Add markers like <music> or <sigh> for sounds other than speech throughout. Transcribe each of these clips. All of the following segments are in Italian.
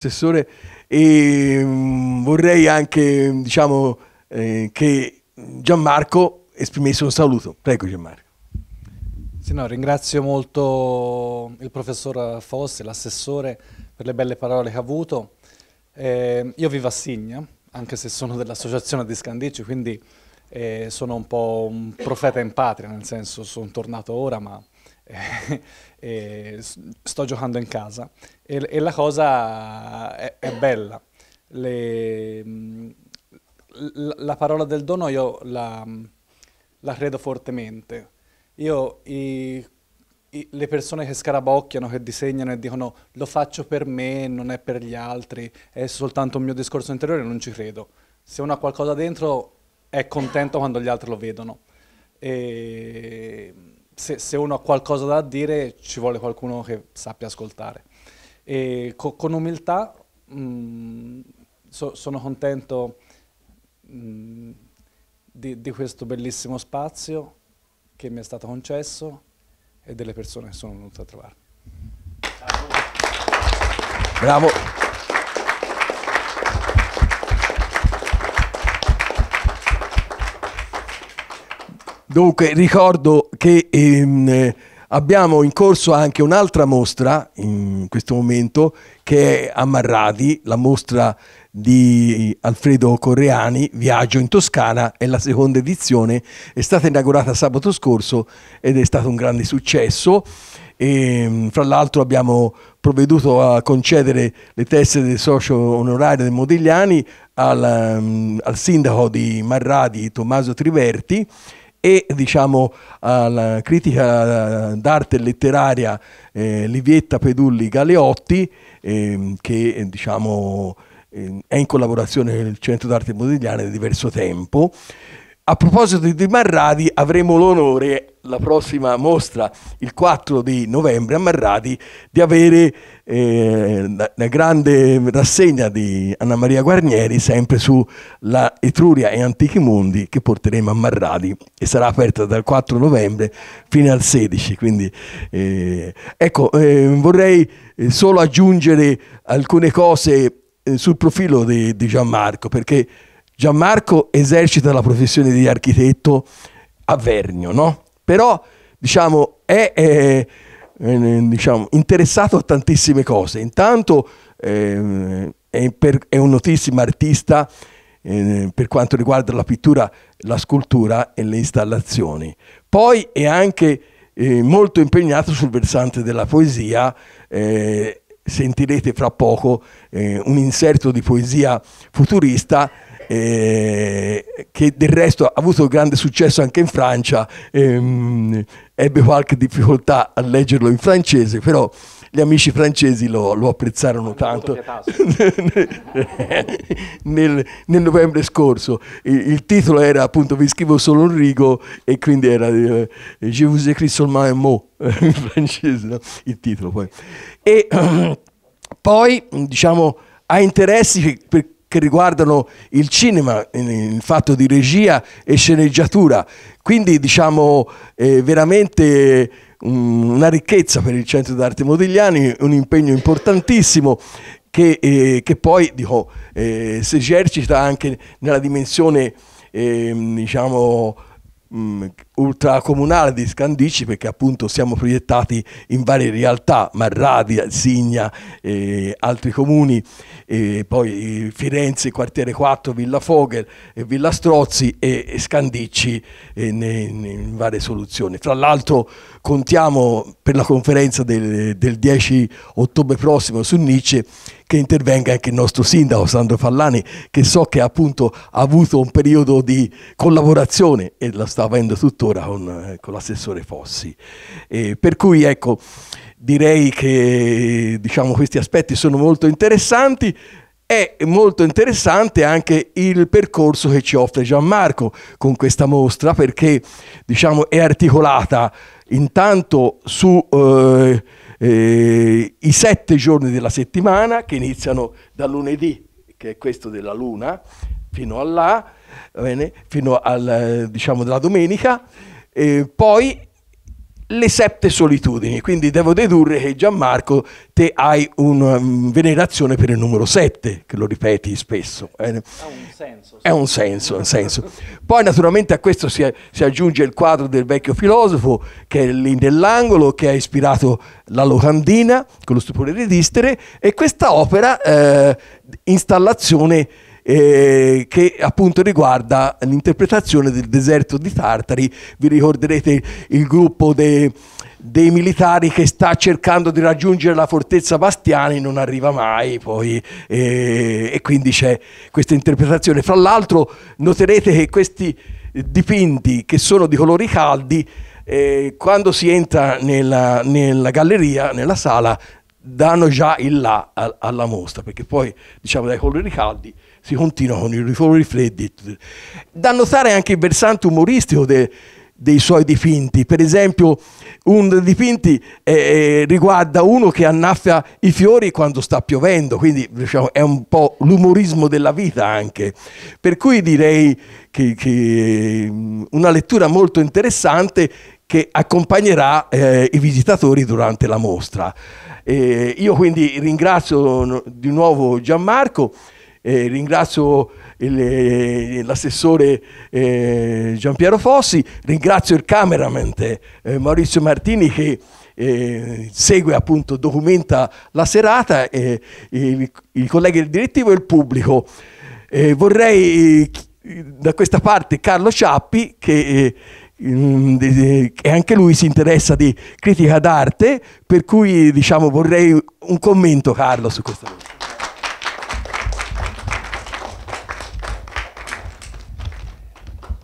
Assessore, e mm, vorrei anche diciamo, eh, che Gianmarco esprimesse un saluto. Prego Gianmarco. Sì, no, ringrazio molto il professor Fossi, l'assessore, per le belle parole che ha avuto. Eh, io vivo a Signa, anche se sono dell'associazione di Scandicci, quindi e sono un po' un profeta in patria, nel senso sono tornato ora ma eh, <laughs> eh, sto giocando in casa e, e la cosa è, è bella. Le, mm, la, parola del dono io la, mm, la credo fortemente. Io i, i, le persone che scarabocchiano, che disegnano e dicono lo faccio per me, non è per gli altri, è soltanto un mio discorso interiore, non ci credo. Se uno ha qualcosa dentro è contento quando gli altri lo vedono. E se, se uno ha qualcosa da dire ci vuole qualcuno che sappia ascoltare. E co con umiltà mh, mm, so sono contento mh, mm, di, di questo bellissimo spazio che mi è stato concesso e delle persone che sono venute a trovarmi. Bravo. Dunque ricordo che ehm, abbiamo in corso anche un'altra mostra in questo momento che è a Marradi, la mostra di Alfredo Correani, Viaggio in Toscana, è la seconda edizione, è stata inaugurata sabato scorso ed è stato un grande successo. E, ehm, fra l'altro abbiamo provveduto a concedere le teste del socio onorario dei Modigliani al, ehm, al sindaco di Marradi, Tommaso Triverti, e diciamo alla critica eh, d'arte letteraria eh, Livietta Pedulli Galeotti eh, che diciamo, eh, è in collaborazione con il Centro d'arte modigliana da diverso tempo a proposito di Marradi, avremo l'onore, la prossima mostra, il 4 di novembre a Marradi, di avere eh, la, grande rassegna di Anna Maria Guarnieri, sempre sulla Etruria e Antichi Mondi, che porteremo a Marradi e sarà aperta dal 4 novembre fino al 16. Quindi, eh, ecco, eh, vorrei eh, solo aggiungere alcune cose eh, sul profilo di, di Gianmarco, perché Gianmarco esercita la professione di architetto a Vernio, no? Però, diciamo, è, è eh, diciamo, interessato a tantissime cose. Intanto eh, è, per, è, un notissimo artista eh, per quanto riguarda la pittura, la scultura e le installazioni. Poi è anche eh, molto impegnato sul versante della poesia eh, sentirete fra poco eh, un inserto di poesia futurista eh, che del resto ha avuto grande successo anche in Francia, ehm, ebbe qualche difficoltà a leggerlo in francese, però gli amici francesi lo, lo apprezzarono tanto <laughs> nel, nel, novembre scorso. Il, il, titolo era appunto Vi scrivo solo un rigo e quindi era eh, Je vous écris seulement un mot <laughs> in francese, no? il titolo poi. E ehm, <clears throat> poi diciamo ha interessi per che riguardano il cinema, il fatto di regia e sceneggiatura. Quindi diciamo eh, veramente mm, una ricchezza per il Centro d'Arte Modigliani, un impegno importantissimo che, eh, che poi dico, eh, si esercita anche nella dimensione ehm, diciamo, mh, mm, ultracomunale di Scandici perché appunto siamo proiettati in varie realtà, Marradia, Signa, eh, altri comuni, eh, poi Firenze, quartiere 4, Villa Fogel, eh, Villa Strozzi e, e Scandici eh, in varie soluzioni. Tra l'altro contiamo per la conferenza del, del 10 ottobre prossimo su Nice che intervenga anche il nostro sindaco Sandro Fallani che so che appunto ha avuto un periodo di collaborazione e la sta avendo tutto tuttora con, eh, con l'assessore Fossi. E per cui ecco, direi che diciamo, questi aspetti sono molto interessanti. È molto interessante anche il percorso che ci offre Gianmarco con questa mostra perché diciamo, è articolata intanto sui Eh, eh, sette giorni della settimana che iniziano da lunedì, che è questo della luna, fino a là, bene, fino alla eh, diciamo, domenica, e poi le sette solitudini, quindi devo dedurre che Gianmarco te hai una mm, venerazione per il numero sette, che lo ripeti spesso. Ha un senso. È un senso, un senso. Poi naturalmente a questo si, si, aggiunge il quadro del vecchio filosofo, che è lì nell'angolo, che ha ispirato la locandina, con lo stupore di distere, e questa opera, eh, installazione eh, che appunto riguarda l'interpretazione del deserto di Tartari. Vi ricorderete il gruppo dei dei militari che sta cercando di raggiungere la fortezza Bastiani non arriva mai poi eh, e quindi c'è questa interpretazione fra l'altro noterete che questi dipinti che sono di colori caldi eh, quando si entra nella, nella, galleria, nella sala danno già il là alla mostra perché poi diciamo dai colori caldi si continua con i rifori freddi. Da notare anche il versante umoristico de, dei suoi dipinti, per esempio un dei dipinti eh, eh, riguarda uno che annaffia i fiori quando sta piovendo, quindi diciamo, è un po' l'umorismo della vita anche, per cui direi che, che mm, una lettura molto interessante che accompagnerà eh, i visitatori durante la mostra. Eh, io quindi ringrazio di nuovo Gianmarco eh, ringrazio l'assessore eh, Giampiero Fossi, ringrazio il cameraman eh, Maurizio Martini che eh, segue appunto, documenta la serata, eh, i, i, colleghi del direttivo e il pubblico. vorrei da questa parte Carlo Ciappi che eh, mm, e anche lui si interessa di critica d'arte, per cui diciamo, vorrei un commento Carlo su questo.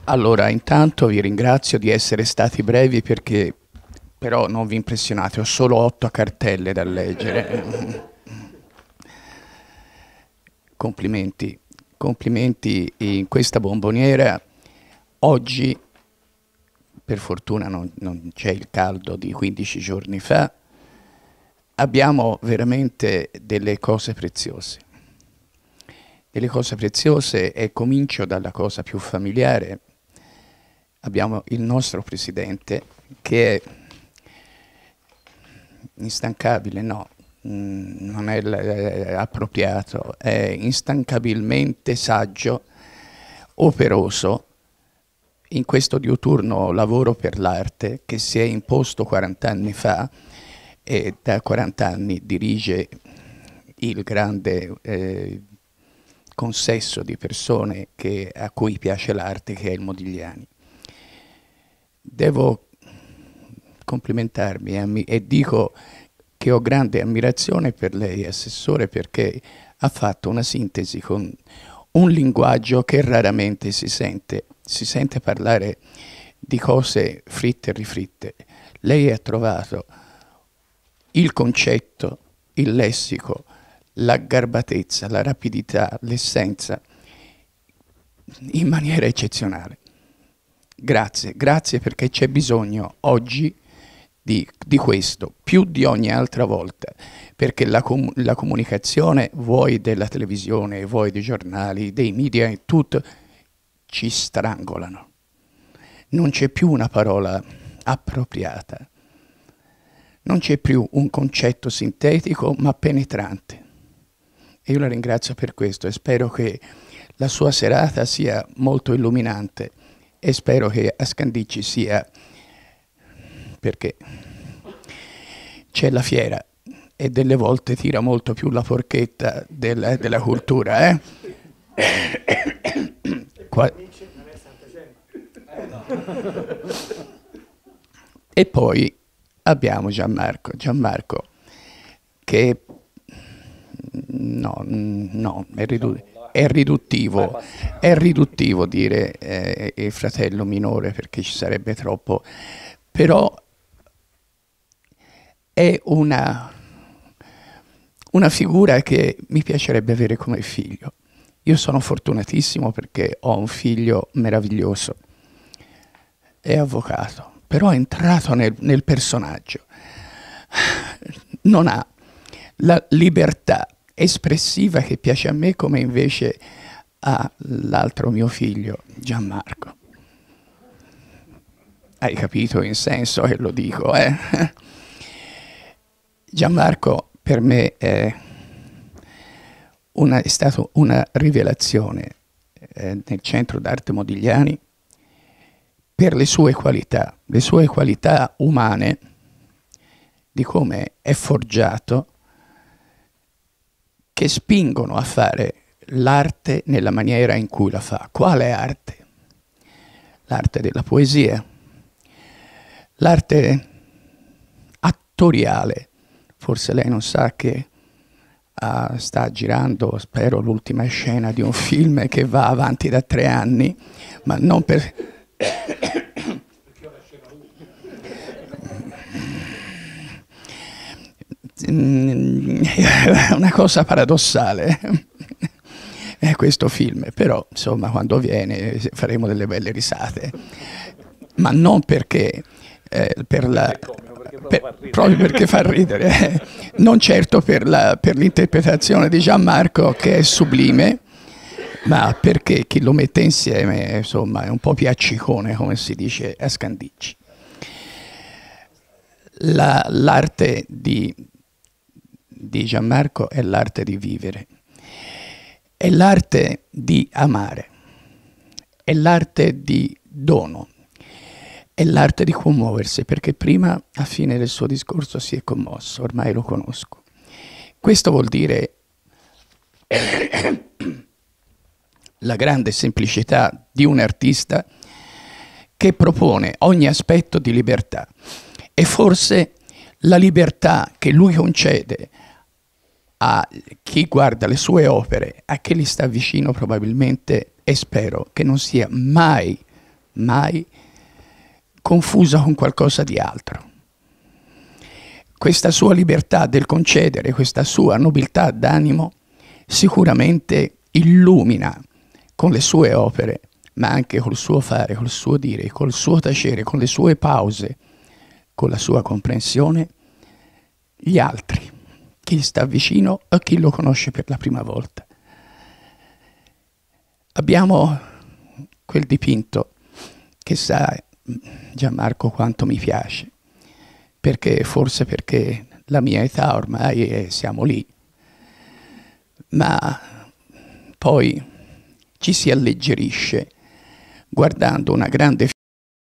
Allora, intanto vi ringrazio di essere stati brevi perché però non vi impressionate, ho solo otto cartelle da leggere. complimenti, complimenti in questa bomboniera. Oggi, per fortuna non, non c'è il caldo di 15 giorni fa, abbiamo veramente delle cose preziose. Delle cose preziose e comincio dalla cosa più familiare, abbiamo il nostro presidente che è instancabile, no, mm, non è eh, appropriato, è instancabilmente saggio, operoso in questo diuturno lavoro per l'arte che si è imposto 40 anni fa e da 40 anni dirige il grande eh, consesso di persone che, a cui piace l'arte che è il Modigliani devo complimentarmi eh, e dico che ho grande ammirazione per lei, Assessore, perché ha fatto una sintesi con un linguaggio che raramente si sente, si sente parlare di cose fritte e rifritte. Lei ha trovato il concetto, il lessico, la garbatezza, la rapidità, l'essenza in maniera eccezionale. Grazie, grazie perché c'è bisogno oggi di, di, questo, più di ogni altra volta, perché la, com la comunicazione, vuoi della televisione, vuoi dei giornali, dei media e tutto, ci strangolano. Non c'è più una parola appropriata, non c'è più un concetto sintetico ma penetrante. E io la ringrazio per questo e spero che la sua serata sia molto illuminante e spero che a Scandici sia perché c'è la fiera e delle volte tira molto più la forchetta del, della cultura. Eh? E poi abbiamo Gianmarco. Gianmarco che no, no, è ridotto è riduttivo, è riduttivo dire eh, il fratello minore perché ci sarebbe troppo, però è una, una figura che mi piacerebbe avere come figlio. Io sono fortunatissimo perché ho un figlio meraviglioso, è avvocato, però è entrato nel, nel personaggio. Non ha la libertà espressiva che piace a me come invece all'altro mio figlio Gianmarco. Hai capito in senso che lo dico, eh? <laughs> Gianmarco per me è, una, è stata una rivelazione eh, nel centro d'arte Modigliani per le sue qualità, le sue qualità umane, di come è forgiato che spingono a fare l'arte nella maniera in cui la fa. Quale arte? L'arte della poesia, l'arte attoriale. Forse lei non sa che uh, sta girando, spero, l'ultima scena di un <laughs> film che va avanti da tre anni, ma non per... Mm, <laughs> una cosa paradossale <laughs> è questo film, però insomma quando viene eh, faremo delle belle risate, ma non perché eh, per la... Per, proprio perché fa ridere, eh. non certo per, la, per l'interpretazione di Gianmarco che è sublime, ma perché chi lo mette insieme insomma, è un po' piaccicone, come si dice a Scandicci. La, l'arte di di Gianmarco è l'arte di vivere, è l'arte di amare, è l'arte di dono, è l'arte di commuoversi, perché prima a fine del suo discorso si è commosso, ormai lo conosco. Questo vuol dire <coughs> la grande semplicità di un artista che propone ogni aspetto di libertà e forse la libertà che lui concede a chi guarda le sue opere, a chi gli sta vicino probabilmente e spero che non sia mai, mai confusa con qualcosa di altro. Questa sua libertà del concedere, questa sua nobiltà d'animo sicuramente illumina con le sue opere, ma anche col suo fare, col suo dire, col suo tacere, con le sue pause, con la sua comprensione, gli altri chi sta vicino a chi lo conosce per la prima volta. Abbiamo quel dipinto che sa mm, Gianmarco quanto mi piace, perché forse perché la mia età ormai è, siamo lì, ma poi ci si alleggerisce guardando una grande